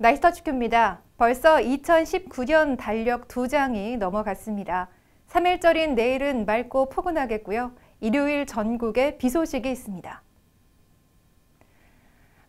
나이스터축구입니다. 벌써 2019년 달력 두장이 넘어갔습니다. 3일절인 내일은 맑고 포근하겠고요. 일요일 전국에 비 소식이 있습니다.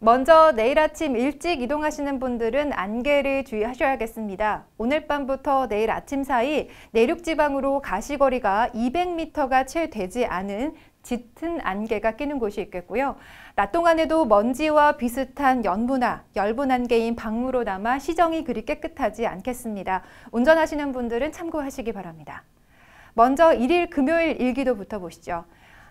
먼저 내일 아침 일찍 이동하시는 분들은 안개를 주의하셔야겠습니다. 오늘 밤부터 내일 아침 사이 내륙 지방으로 가시거리가 200m가 채 되지 않은 짙은 안개가 끼는 곳이 있겠고요. 낮 동안에도 먼지와 비슷한 연분화, 열분 안개인 방무로 남아 시정이 그리 깨끗하지 않겠습니다. 운전하시는 분들은 참고하시기 바랍니다. 먼저 1일 금요일 일기도 부터 보시죠.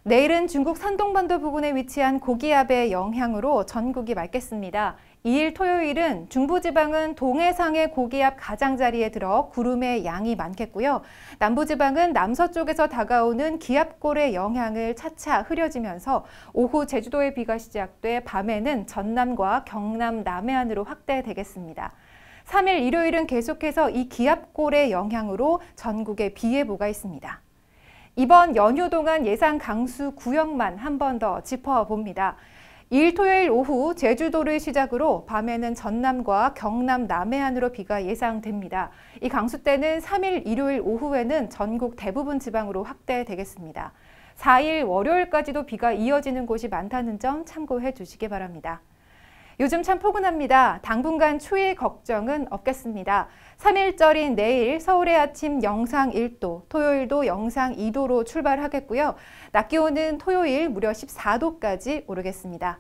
내일은 중국 산동반도 부근에 위치한 고기압의 영향으로 전국이 맑겠습니다. 2일 토요일은 중부지방은 동해상의 고기압 가장자리에 들어 구름의 양이 많겠고요. 남부지방은 남서쪽에서 다가오는 기압골의 영향을 차차 흐려지면서 오후 제주도에 비가 시작돼 밤에는 전남과 경남 남해안으로 확대되겠습니다. 3일 일요일은 계속해서 이 기압골의 영향으로 전국에 비 예보가 있습니다. 이번 연휴 동안 예상 강수 구역만 한 번 더 짚어봅니다. 일 토요일 오후 제주도를 시작으로 밤에는 전남과 경남 남해안으로 비가 예상됩니다. 이 강수대는 3일 일요일 오후에는 전국 대부분 지방으로 확대되겠습니다. 4일 월요일까지도 비가 이어지는 곳이 많다는 점 참고해 주시기 바랍니다. 요즘 참 포근합니다. 당분간 추위 걱정은 없겠습니다. 3일절인 내일 서울의 아침 영상 1도, 토요일도 영상 2도로 출발하겠고요. 낮 기온은 토요일 무려 14도까지 오르겠습니다.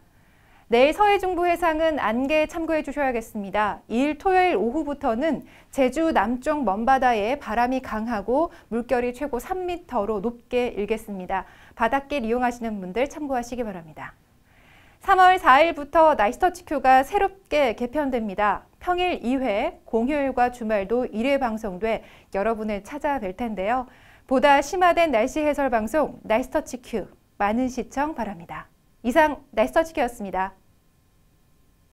내일 서해 중부 해상은 안개 참고해 주셔야겠습니다. 2일 토요일 오후부터는 제주 남쪽 먼바다에 바람이 강하고 물결이 최고 3m로 높게 일겠습니다. 바닷길 이용하시는 분들 참고하시기 바랍니다. 3월 4일부터 나이스터치큐가 새롭게 개편됩니다. 평일 2회, 공휴일과 주말도 1회 방송돼 여러분을 찾아뵐 텐데요. 보다 심화된 날씨 해설 방송 나이스터치큐 많은 시청 바랍니다. 이상 나이스터치큐였습니다.